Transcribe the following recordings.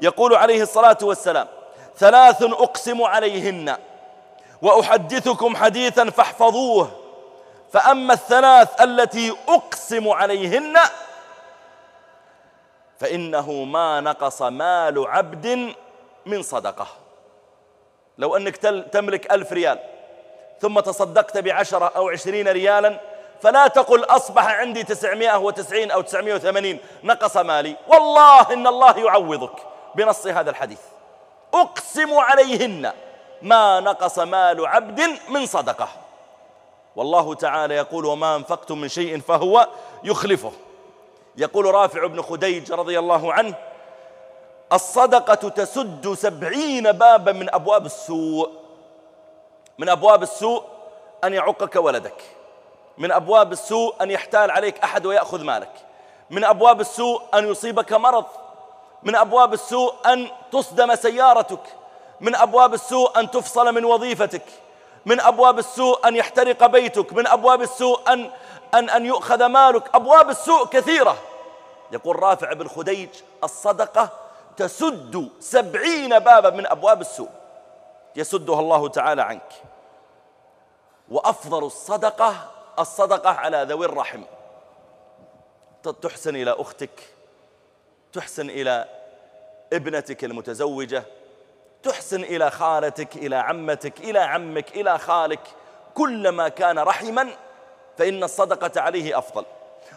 يقول عليه الصلاة والسلام ثلاث أقسم عليهن وأحدثكم حديثا فاحفظوه فأما الثلاث التي أقسم عليهن فإنه ما نقص مال عبد من صدقة لو أنك تملك ألف ريال ثم تصدقت بعشرة أو عشرين ريالا فلا تقل أصبح عندي تسعمائة وتسعين أو تسعمائة وثمانين نقص مالي والله إن الله يعوضك بنص هذا الحديث أقسم عليهن ما نقص مال عبد من صدقة والله تعالى يقول وما أنفقتم من شيء فهو يخلفه يقول رافع بن خديج رضي الله عنه الصدقة تسد سبعين بابا من أبواب السوء من أبواب السوء أن يعقك ولدك من أبواب السوء أن يحتال عليك أحد ويأخذ مالك من أبواب السوء أن يصيبك مرض من أبواب السوء أن تصدم سيارتك من أبواب السوء أن تفصل من وظيفتك من أبواب السوء أن يحترق بيتك من أبواب السوء أن, أن, أن يؤخذ مالك أبواب السوء كثيرة يقول رافع بن خديج الصدقة تسد سبعين بابا من أبواب السوء يسدها الله تعالى عنك وأفضل الصدقة الصدقة على ذوي الرحم تحسن إلى أختك تحسن إلى ابنتك المتزوجة تحسن إلى خالتك إلى عمتك إلى عمك إلى خالك كلما كان رحما فإن الصدقة عليه أفضل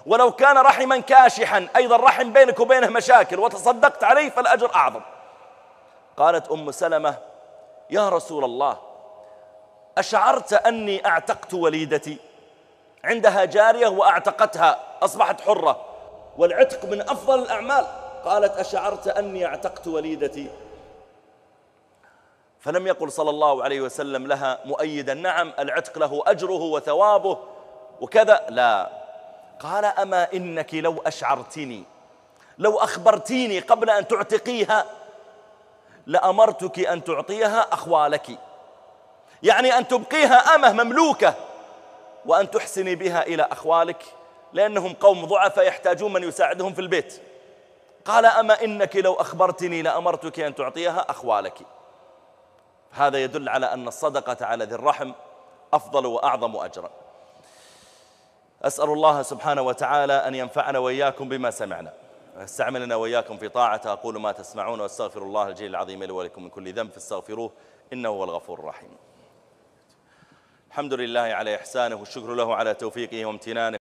ولو كان رحما كاشحا أيضا رحم بينك وبينه مشاكل وتصدقت عليه فالأجر أعظم قالت أم سلمة يا رسول الله أشعرت أني أعتقت وليدتي عندها جارية وأعتقتها أصبحت حرة والعتق من أفضل الأعمال قالت أشعرت أني اعتقت وليدتي فلم يقل صلى الله عليه وسلم لها مؤيدا نعم العتق له أجره وثوابه وكذا لا قال أما إنك لو أشعرتني لو أخبرتيني قبل أن تعتقيها لأمرتك أن تعطيها أخوالك يعني أن تبقيها أمه مملوكة وأن تحسني بها إلى أخوالك لأنهم قوم ضعفاء يحتاجون من يساعدهم في البيت قال أما إنك لو أخبرتني لأمرتك أن تعطيها أخوالك هذا يدل على أن الصدقة على ذي الرحم أفضل وأعظم أجرا أسأل الله سبحانه وتعالى أن ينفعنا وإياكم بما سمعنا استعملنا وإياكم في طاعته أقول ما تسمعون وأستغفر الله الجليل العظيم لي ولكم من كل ذنب فاستغفروه إنه هو الغفور الرحيم الحمد لله على إحسانه والشكر له على توفيقه وامتنانه